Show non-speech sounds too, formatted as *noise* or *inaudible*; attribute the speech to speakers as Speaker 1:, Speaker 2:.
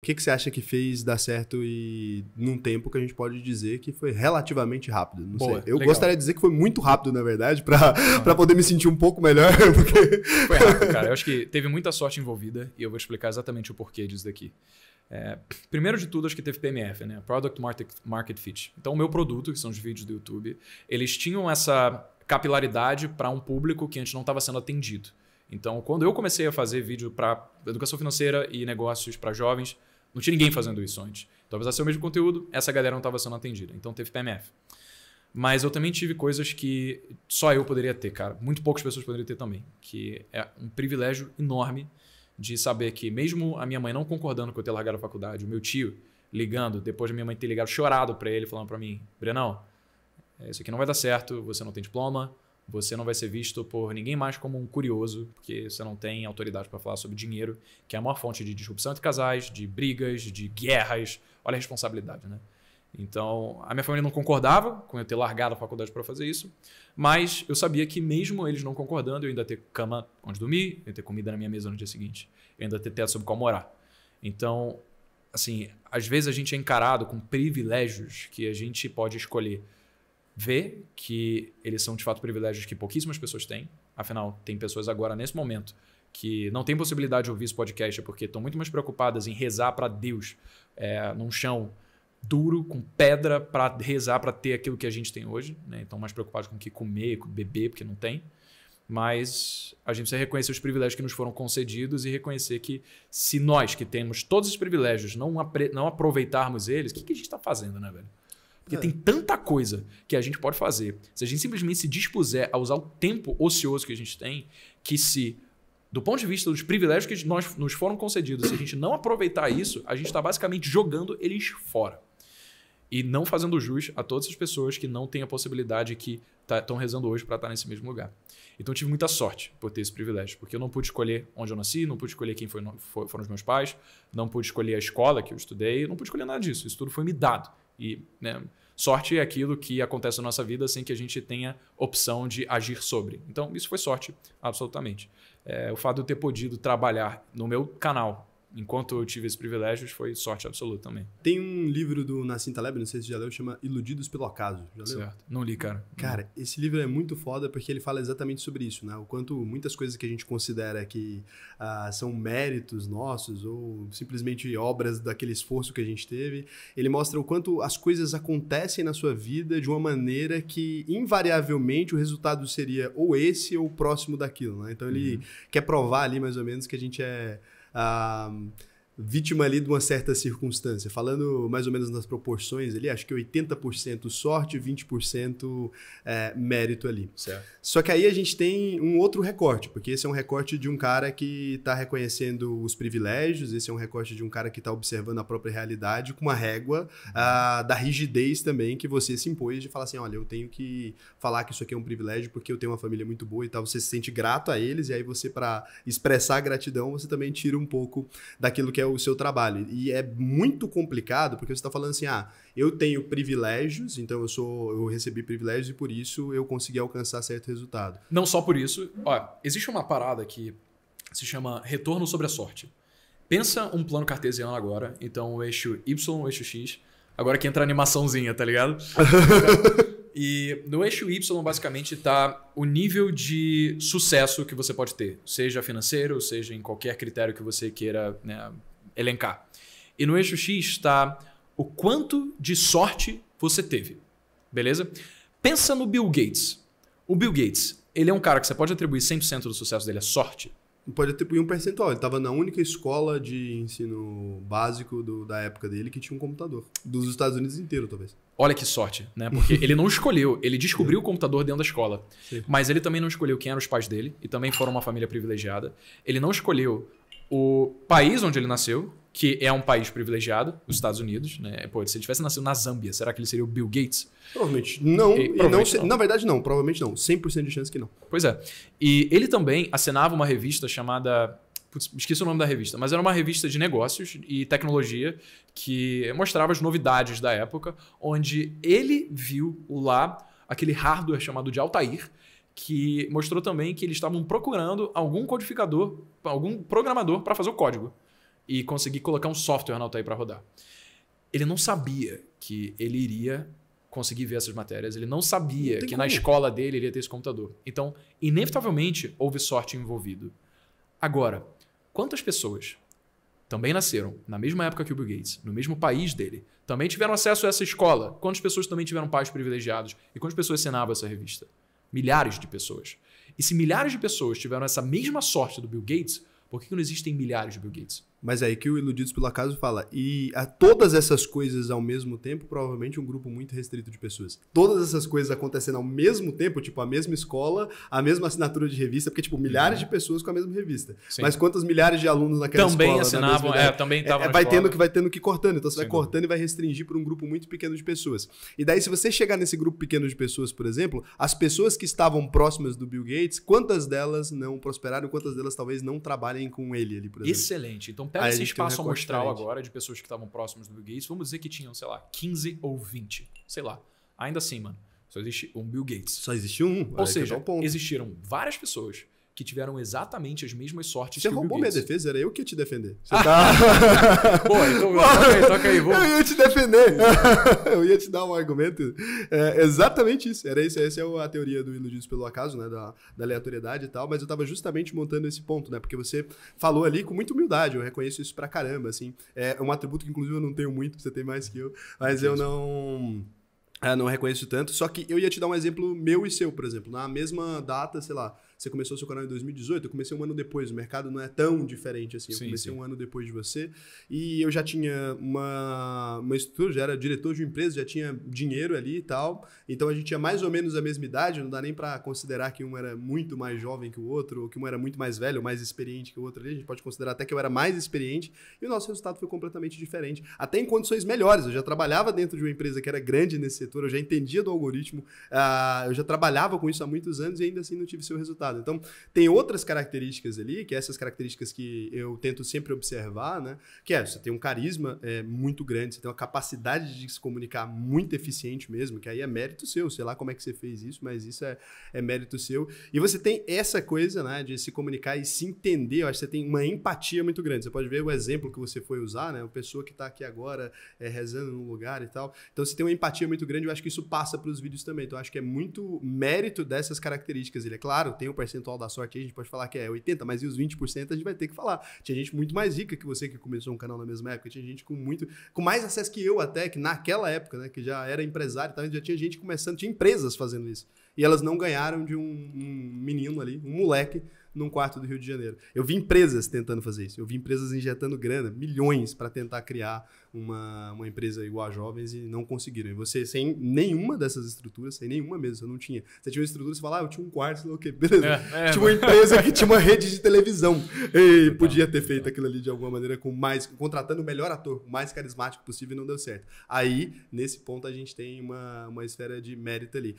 Speaker 1: O que, que você acha que fez dar certo e num tempo que a gente pode dizer que foi relativamente rápido? Não Boa, sei. Eu legal. gostaria de dizer que foi muito rápido, na verdade, para ah. *laughs* poder me sentir um pouco melhor. *laughs* Porque... Foi rápido, cara. Eu
Speaker 2: acho que teve muita sorte envolvida e eu vou explicar exatamente o porquê disso daqui. É, primeiro de tudo, acho que teve PMF, né? Product Market, Market Fit. Então, o meu produto, que são os vídeos do YouTube, eles tinham essa capilaridade para um público que antes não estava sendo atendido. Então, quando eu comecei a fazer vídeo para educação financeira e negócios para jovens, não tinha ninguém fazendo isso antes. Então, apesar de ser o mesmo conteúdo, essa galera não estava sendo atendida. Então, teve PMF. Mas eu também tive coisas que só eu poderia ter, cara. Muito poucas pessoas poderiam ter também. Que é um privilégio enorme de saber que, mesmo a minha mãe não concordando com eu ter largado a faculdade, o meu tio ligando, depois da minha mãe ter ligado, chorado para ele, falando para mim: Brenão, é, isso aqui não vai dar certo, você não tem diploma, você não vai ser visto por ninguém mais como um curioso, porque você não tem autoridade para falar sobre dinheiro, que é a maior fonte de disrupção entre casais, de brigas, de guerras. Olha a responsabilidade, né? Então, a minha família não concordava com eu ter largado a faculdade para fazer isso, mas eu sabia que mesmo eles não concordando, eu ainda ter cama onde dormir, eu ter comida na minha mesa no dia seguinte, eu ainda ter teto sobre qual morar. Então, assim, às vezes a gente é encarado com privilégios que a gente pode escolher vê que eles são de fato privilégios que pouquíssimas pessoas têm. Afinal, tem pessoas agora nesse momento que não têm possibilidade de ouvir esse podcast porque estão muito mais preocupadas em rezar para Deus é, num chão duro, com pedra, para rezar para ter aquilo que a gente tem hoje. Né? Então, mais preocupados com o que comer, com beber, porque não tem. Mas a gente precisa reconhecer os privilégios que nos foram concedidos e reconhecer que se nós que temos todos os privilégios não, apre- não aproveitarmos eles, o que, que a gente está fazendo, né, velho? Porque é. tem tanta coisa que a gente pode fazer. Se a gente simplesmente se dispuser a usar o tempo ocioso que a gente tem, que se, do ponto de vista dos privilégios que nós, nos foram concedidos, se a gente não aproveitar isso, a gente está basicamente jogando eles fora. E não fazendo jus a todas as pessoas que não têm a possibilidade que estão tá, rezando hoje para estar tá nesse mesmo lugar. Então eu tive muita sorte por ter esse privilégio, porque eu não pude escolher onde eu nasci, não pude escolher quem foi, foi, foram os meus pais, não pude escolher a escola que eu estudei, não pude escolher nada disso. Isso tudo foi me dado. E né, Sorte é aquilo que acontece na nossa vida sem que a gente tenha opção de agir sobre. Então, isso foi sorte, absolutamente. É, o fato de eu ter podido trabalhar no meu canal, enquanto eu tive esse privilégio, foi sorte absoluta também.
Speaker 1: Tem um livro do Nassim Taleb, não sei se já leu, chama Iludidos pelo Acaso. Já leu? Certo.
Speaker 2: Não li, cara. Cara,
Speaker 1: esse livro é muito foda porque ele fala exatamente sobre isso, né? O quanto muitas coisas que a gente considera que ah, são méritos nossos ou simplesmente obras daquele esforço que a gente teve, ele mostra o quanto as coisas acontecem na sua vida de uma maneira que invariavelmente o resultado seria ou esse ou próximo daquilo, né? Então ele uhum. quer provar ali mais ou menos que a gente é Um, vítima ali de uma certa circunstância. Falando mais ou menos nas proporções ali, acho que 80% sorte, 20% é, mérito ali. Certo. Só que aí a gente tem um outro recorte, porque esse é um recorte de um cara que está reconhecendo os privilégios, esse é um recorte de um cara que está observando a própria realidade com uma régua uhum. ah, da rigidez também que você se impôs de falar assim, olha, eu tenho que falar que isso aqui é um privilégio porque eu tenho uma família muito boa e tal. Você se sente grato a eles e aí você, para expressar gratidão, você também tira um pouco daquilo que é o seu trabalho. E é muito complicado, porque você está falando assim, ah, eu tenho privilégios, então eu sou, eu recebi privilégios e por isso eu consegui alcançar certo resultado.
Speaker 2: Não só por isso. existe uma parada que se chama retorno sobre a sorte. Pensa um plano cartesiano agora, então o eixo Y, o eixo X, agora que entra a animaçãozinha, tá ligado? *laughs* E no eixo Y, basicamente, está o nível de sucesso que você pode ter, seja financeiro, seja em qualquer critério que você queira né, elencar. E no eixo X está o quanto de sorte você teve. Beleza? Pensa no Bill Gates. O Bill Gates, ele é um cara que você pode atribuir 100% do sucesso dele à
Speaker 1: sorte? Pode atribuir um percentual. Ele estava na única escola de ensino básico do, da época dele que tinha um computador. Dos Estados Unidos inteiro, talvez.
Speaker 2: Olha que sorte, né? Porque ele não escolheu, ele descobriu o computador dentro da escola. Sim. Mas ele também não escolheu quem eram os pais dele, e também foram uma família privilegiada. Ele não escolheu o país onde ele nasceu, que é um país privilegiado, os Estados Unidos, né? É, pô, se ele tivesse nascido na Zâmbia, será que ele seria o Bill Gates? Provavelmente não. E, provavelmente não, não, Na
Speaker 1: verdade, não. Provavelmente não. 100% de chance que não.
Speaker 2: Pois é. E ele também assinava uma revista chamada... Putz, esqueci o nome da revista, mas era uma revista de negócios e tecnologia que mostrava as novidades da época, onde ele viu lá aquele hardware chamado de Altair, que mostrou também que eles estavam procurando algum codificador, algum programador para fazer o código e conseguir colocar um software na Altair para rodar. Ele não sabia que ele iria conseguir ver essas matérias, ele não sabia não que como. na escola dele ele iria ter esse computador. Então, inevitavelmente, houve sorte envolvido. Agora, quantas pessoas também nasceram na mesma época que o Bill Gates, no mesmo país dele, também tiveram acesso a essa escola? Quantas pessoas também tiveram pais privilegiados? E quantas pessoas assinavam essa revista? Milhares de pessoas. E se milhares de pessoas tiveram essa
Speaker 1: mesma sorte do Bill Gates, por que não existem milhares de Bill Gates? Mas é aí que o Iludidos pelo Acaso fala. E a todas essas coisas ao mesmo tempo, provavelmente um grupo muito restrito de pessoas. Todas essas coisas acontecendo ao mesmo tempo, tipo a mesma escola, a mesma assinatura de revista, porque, tipo, milhares uhum. de pessoas com a mesma revista. Sim. Mas quantas milhares de alunos naquela também escola? Também assinavam, é, também estavam. É, é vai tendo que vai tendo que cortando. Então você Sim. vai cortando e vai restringir para um grupo muito pequeno de pessoas. E daí, se você chegar nesse grupo pequeno de pessoas, por exemplo, as pessoas que estavam próximas do Bill Gates, quantas delas não prosperaram, quantas delas talvez não trabalhem com ele ali, por exemplo? Excelente. Então, pega Aí esse espaço um amostral
Speaker 2: agora de pessoas que estavam próximas do Bill Gates. Vamos dizer que tinham, sei lá, 15 ou 20. Sei lá. Ainda assim, mano. Só existe um Bill Gates. Só
Speaker 1: existe um. Ou Aí seja,
Speaker 2: existiram várias pessoas que tiveram
Speaker 1: exatamente as mesmas sortes Você que o Você roubou minha defesa, era eu que ia te defender. Você tá... Pô, *laughs* então toca aí, toca aí. vou. Eu ia te defender. *laughs* eu ia te dar um argumento. É, exatamente isso. Era isso. Essa é a teoria do Iludidos pelo Acaso, né? Da, da aleatoriedade e tal. Mas eu estava justamente montando esse ponto, né? Porque você falou ali com muita humildade. Eu reconheço isso pra caramba, assim. É um atributo que, inclusive, eu não tenho muito, você tem mais que eu. Mas eu não... É, não reconheço tanto, só que eu ia te dar um exemplo meu e seu, por exemplo, na mesma data, sei lá, você começou seu canal em 2018, eu comecei um ano depois. O mercado não é tão diferente assim. Eu comecei sim. um ano depois de você. E eu já tinha uma, uma estrutura, já era diretor de uma empresa, já tinha dinheiro ali e tal. Então a gente tinha mais ou menos a mesma idade, não dá nem para considerar que um era muito mais jovem que o outro, ou que um era muito mais velho, ou mais experiente que o outro ali. A gente pode considerar até que eu era mais experiente. E o nosso resultado foi completamente diferente. Até em condições melhores. Eu já trabalhava dentro de uma empresa que era grande nesse setor, eu já entendia do algoritmo, uh, eu já trabalhava com isso há muitos anos e ainda assim não tive seu resultado resultado. Então, tem outras características ali, que é essas características que eu tento sempre observar, né? Que é, você tem um carisma é, muito grande, você tem uma capacidade de se comunicar muito eficiente mesmo, que aí é mérito seu, sei lá como é que você fez isso, mas isso é, é mérito seu. E você tem essa coisa, né, de se comunicar e se entender, eu acho que você tem uma empatia muito grande. Você pode ver o exemplo que você foi usar, né? Uma pessoa que está aqui agora é, rezando num lugar e tal. Então, você tem uma empatia muito grande, eu acho que isso passa para os vídeos também. Então, acho que é muito mérito dessas características. Ele é claro, tem o percentual da sorte, a gente pode falar que é 80%, mas e os 20% a gente vai ter que falar. Tinha gente muito mais rica que você que começou um canal na mesma época, tinha gente com muito, com mais acesso que eu até, que naquela época, né, que já era empresário, tal já tinha gente começando, tinha empresas fazendo isso. E elas não ganharam de um, um menino ali, um moleque, num quarto do Rio de Janeiro. Eu vi empresas tentando fazer isso. Eu vi empresas injetando grana, milhões, para tentar criar uma, uma empresa igual a jovens e não conseguiram. E você, sem nenhuma dessas estruturas, sem nenhuma mesmo, você não tinha. Você tinha uma estrutura, você falava, ah, eu tinha um quarto, sei lá o quê, beleza. É, é, tinha uma né? empresa que tinha uma rede de televisão. E podia ter feito aquilo ali de alguma maneira com mais, contratando o melhor ator, o mais carismático possível e não deu certo. Aí, nesse ponto, a gente tem uma, uma esfera de mérito ali.